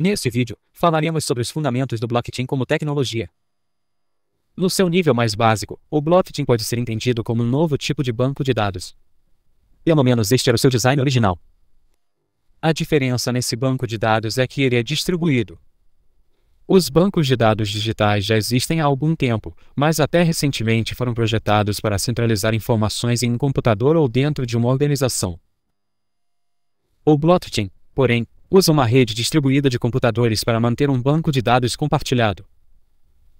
Neste vídeo, falaremos sobre os fundamentos do blockchain como tecnologia. No seu nível mais básico, o blockchain pode ser entendido como um novo tipo de banco de dados. Pelo menos este era o seu design original. A diferença nesse banco de dados é que ele é distribuído. Os bancos de dados digitais já existem há algum tempo, mas até recentemente foram projetados para centralizar informações em um computador ou dentro de uma organização. O blockchain, porém, usa uma rede distribuída de computadores para manter um banco de dados compartilhado.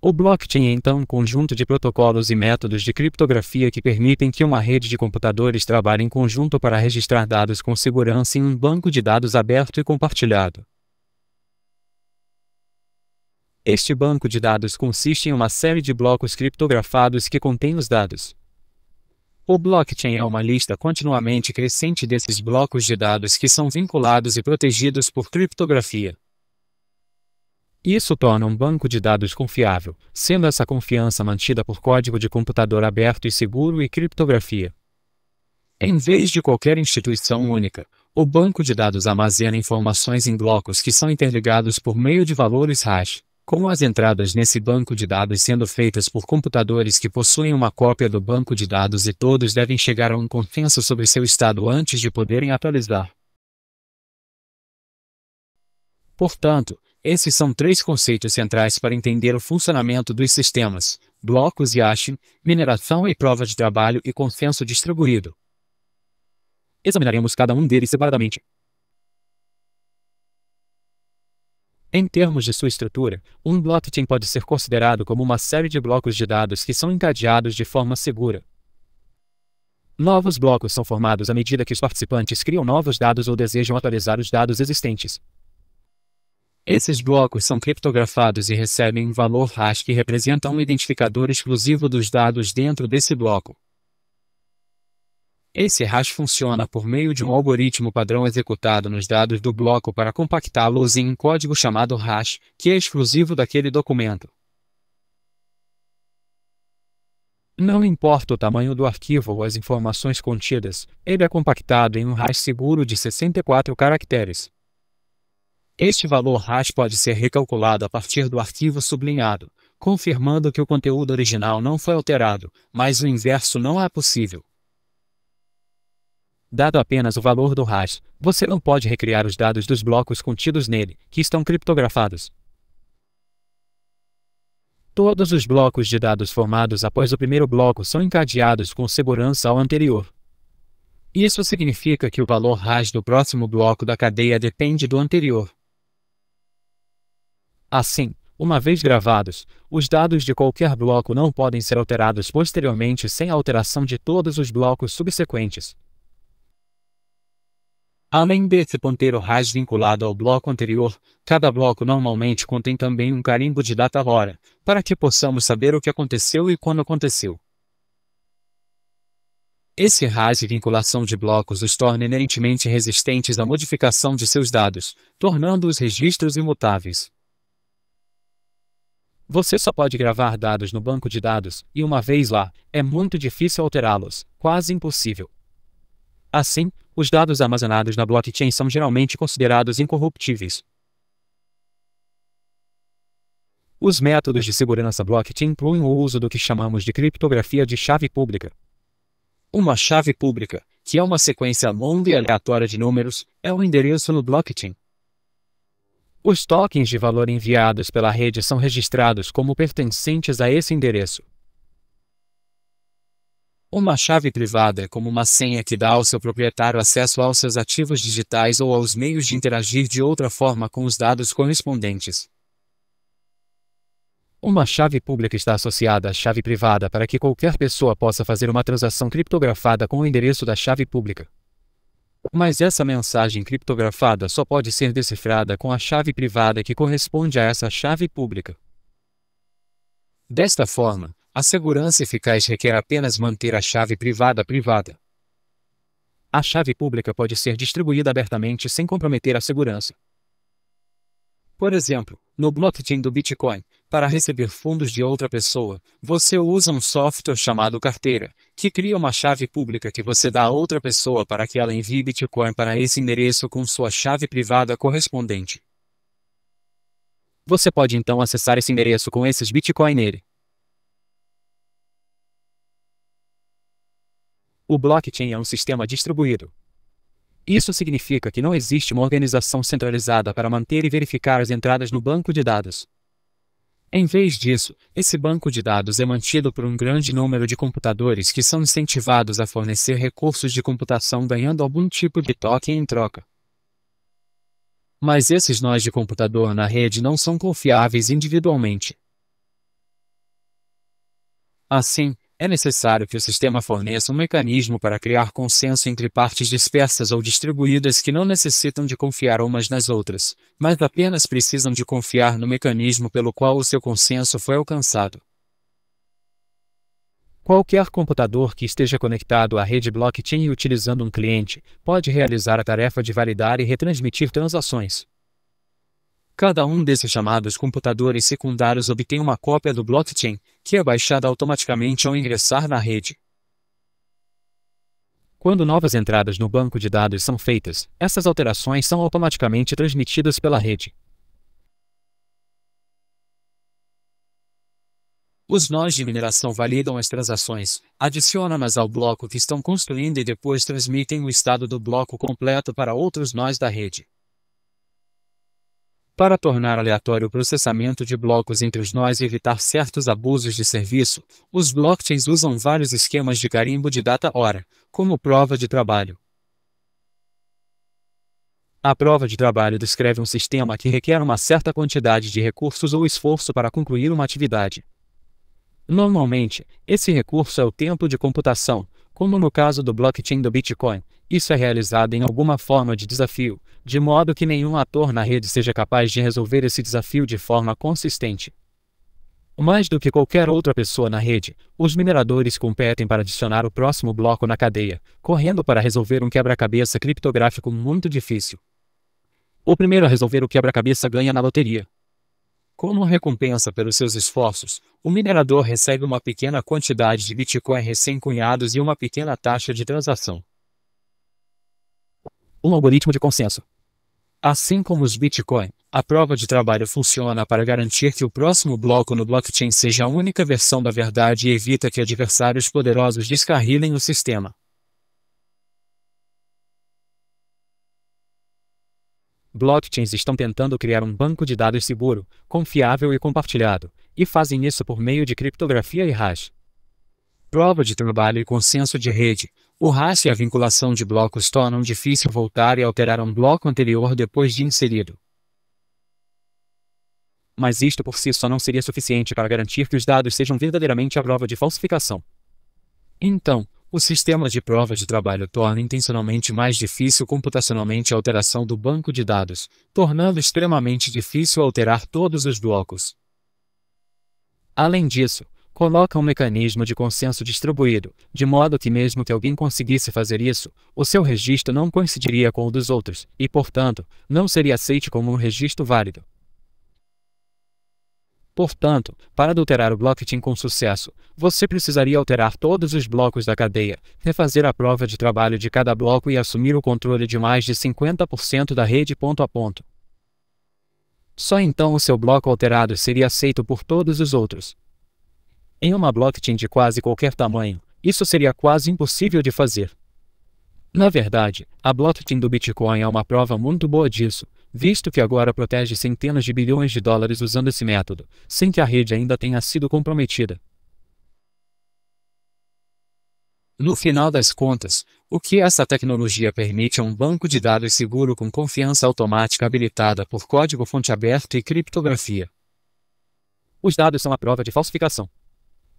O blockchain é então um conjunto de protocolos e métodos de criptografia que permitem que uma rede de computadores trabalhe em conjunto para registrar dados com segurança em um banco de dados aberto e compartilhado. Este banco de dados consiste em uma série de blocos criptografados que contêm os dados. O blockchain é uma lista continuamente crescente desses blocos de dados que são vinculados e protegidos por criptografia. Isso torna um banco de dados confiável, sendo essa confiança mantida por código de computador aberto e seguro e criptografia. Em vez de qualquer instituição única, o banco de dados armazena informações em blocos que são interligados por meio de valores hash. Com as entradas nesse banco de dados sendo feitas por computadores que possuem uma cópia do banco de dados e todos devem chegar a um consenso sobre seu estado antes de poderem atualizar. Portanto, esses são três conceitos centrais para entender o funcionamento dos sistemas: blocos e hashing, mineração e prova de trabalho e consenso distribuído. Examinaremos cada um deles separadamente. Em termos de sua estrutura, um blockchain pode ser considerado como uma série de blocos de dados que são encadeados de forma segura. Novos blocos são formados à medida que os participantes criam novos dados ou desejam atualizar os dados existentes. Esses blocos são criptografados e recebem um valor hash que representa um identificador exclusivo dos dados dentro desse bloco. Esse hash funciona por meio de um algoritmo padrão executado nos dados do bloco para compactá-los em um código chamado hash, que é exclusivo daquele documento. Não importa o tamanho do arquivo ou as informações contidas, ele é compactado em um hash seguro de 64 caracteres. Este valor hash pode ser recalculado a partir do arquivo sublinhado, confirmando que o conteúdo original não foi alterado, mas o inverso não é possível. Dado apenas o valor do hash, você não pode recriar os dados dos blocos contidos nele, que estão criptografados. Todos os blocos de dados formados após o primeiro bloco são encadeados com segurança ao anterior. Isso significa que o valor hash do próximo bloco da cadeia depende do anterior. Assim, uma vez gravados, os dados de qualquer bloco não podem ser alterados posteriormente sem a alteração de todos os blocos subsequentes. Além desse ponteiro RAS vinculado ao bloco anterior, cada bloco normalmente contém também um carimbo de data-hora, para que possamos saber o que aconteceu e quando aconteceu. Esse RAS e vinculação de blocos os torna inerentemente resistentes à modificação de seus dados, tornando os registros imutáveis. Você só pode gravar dados no banco de dados, e uma vez lá, é muito difícil alterá-los, quase impossível. Assim, os dados armazenados na blockchain são geralmente considerados incorruptíveis. Os métodos de segurança blockchain incluem o uso do que chamamos de criptografia de chave pública. Uma chave pública, que é uma sequência longa e aleatória de números, é um endereço no blockchain. Os tokens de valor enviados pela rede são registrados como pertencentes a esse endereço. Uma chave privada é como uma senha que dá ao seu proprietário acesso aos seus ativos digitais ou aos meios de interagir de outra forma com os dados correspondentes. Uma chave pública está associada à chave privada para que qualquer pessoa possa fazer uma transação criptografada com o endereço da chave pública. Mas essa mensagem criptografada só pode ser decifrada com a chave privada que corresponde a essa chave pública. Desta forma, a segurança eficaz requer apenas manter a chave privada privada. A chave pública pode ser distribuída abertamente sem comprometer a segurança. Por exemplo, no blockchain do Bitcoin, para receber fundos de outra pessoa, você usa um software chamado carteira, que cria uma chave pública que você dá a outra pessoa para que ela envie Bitcoin para esse endereço com sua chave privada correspondente. Você pode então acessar esse endereço com esses Bitcoin nele. O blockchain é um sistema distribuído. Isso significa que não existe uma organização centralizada para manter e verificar as entradas no banco de dados. Em vez disso, esse banco de dados é mantido por um grande número de computadores que são incentivados a fornecer recursos de computação ganhando algum tipo de token em troca. Mas esses nós de computador na rede não são confiáveis individualmente. Assim, é necessário que o sistema forneça um mecanismo para criar consenso entre partes dispersas ou distribuídas que não necessitam de confiar umas nas outras, mas apenas precisam de confiar no mecanismo pelo qual o seu consenso foi alcançado. Qualquer computador que esteja conectado à rede blockchain e utilizando um cliente pode realizar a tarefa de validar e retransmitir transações. Cada um desses chamados computadores secundários obtém uma cópia do blockchain que é baixada automaticamente ao ingressar na rede. Quando novas entradas no banco de dados são feitas, essas alterações são automaticamente transmitidas pela rede. Os nós de mineração validam as transações, adicionam-nas ao bloco que estão construindo e depois transmitem o estado do bloco completo para outros nós da rede. Para tornar aleatório o processamento de blocos entre os nós e evitar certos abusos de serviço, os blockchains usam vários esquemas de carimbo de data hora, como prova de trabalho. A prova de trabalho descreve um sistema que requer uma certa quantidade de recursos ou esforço para concluir uma atividade. Normalmente, esse recurso é o tempo de computação, como no caso do blockchain do Bitcoin, isso é realizado em alguma forma de desafio, de modo que nenhum ator na rede seja capaz de resolver esse desafio de forma consistente. Mais do que qualquer outra pessoa na rede, os mineradores competem para adicionar o próximo bloco na cadeia, correndo para resolver um quebra-cabeça criptográfico muito difícil. O primeiro a resolver o quebra-cabeça ganha na loteria. Como recompensa pelos seus esforços, o minerador recebe uma pequena quantidade de Bitcoin recém-cunhados e uma pequena taxa de transação. Um algoritmo de consenso. Assim como os Bitcoin, a prova de trabalho funciona para garantir que o próximo bloco no blockchain seja a única versão da verdade e evita que adversários poderosos descarrilem o sistema. blockchains estão tentando criar um banco de dados seguro, confiável e compartilhado, e fazem isso por meio de criptografia e hash. Prova de trabalho e consenso de rede. O hash e a vinculação de blocos tornam difícil voltar e alterar um bloco anterior depois de inserido. Mas isto por si só não seria suficiente para garantir que os dados sejam verdadeiramente a prova de falsificação. Então, o sistema de prova de trabalho torna intencionalmente mais difícil computacionalmente a alteração do banco de dados, tornando extremamente difícil alterar todos os blocos. Além disso, coloca um mecanismo de consenso distribuído, de modo que mesmo que alguém conseguisse fazer isso, o seu registro não coincidiria com o dos outros, e, portanto, não seria aceito como um registro válido. Portanto, para adulterar o blockchain com sucesso, você precisaria alterar todos os blocos da cadeia, refazer a prova de trabalho de cada bloco e assumir o controle de mais de 50% da rede ponto a ponto. Só então o seu bloco alterado seria aceito por todos os outros. Em uma blockchain de quase qualquer tamanho, isso seria quase impossível de fazer. Na verdade, a blockchain do Bitcoin é uma prova muito boa disso, visto que agora protege centenas de bilhões de dólares usando esse método, sem que a rede ainda tenha sido comprometida. No final das contas, o que essa tecnologia permite é um banco de dados seguro com confiança automática habilitada por código-fonte aberto e criptografia. Os dados são a prova de falsificação.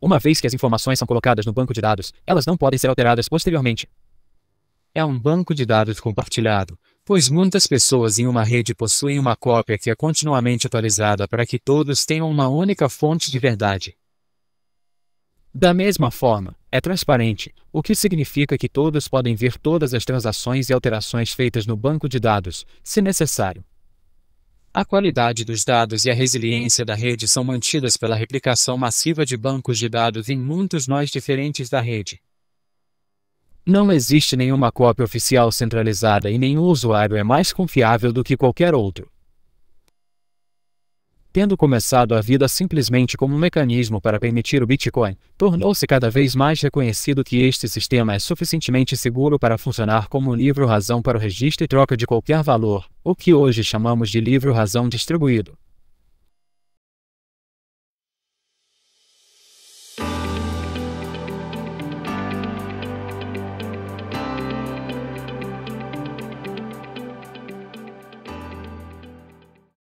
Uma vez que as informações são colocadas no banco de dados, elas não podem ser alteradas posteriormente. É um banco de dados compartilhado, Pois muitas pessoas em uma rede possuem uma cópia que é continuamente atualizada para que todos tenham uma única fonte de verdade. Da mesma forma, é transparente, o que significa que todos podem ver todas as transações e alterações feitas no banco de dados, se necessário. A qualidade dos dados e a resiliência da rede são mantidas pela replicação massiva de bancos de dados em muitos nós diferentes da rede. Não existe nenhuma cópia oficial centralizada e nenhum usuário é mais confiável do que qualquer outro. Tendo começado a vida simplesmente como um mecanismo para permitir o Bitcoin, tornou-se cada vez mais reconhecido que este sistema é suficientemente seguro para funcionar como um livro-razão para o registro e troca de qualquer valor, o que hoje chamamos de livro-razão distribuído.